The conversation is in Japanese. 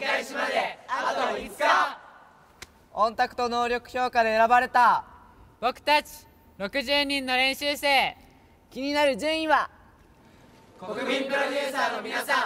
品開始まであと5日オンタクト能力評価で選ばれた僕たち60人の練習生気になる順位は国民プロデューサーの皆さん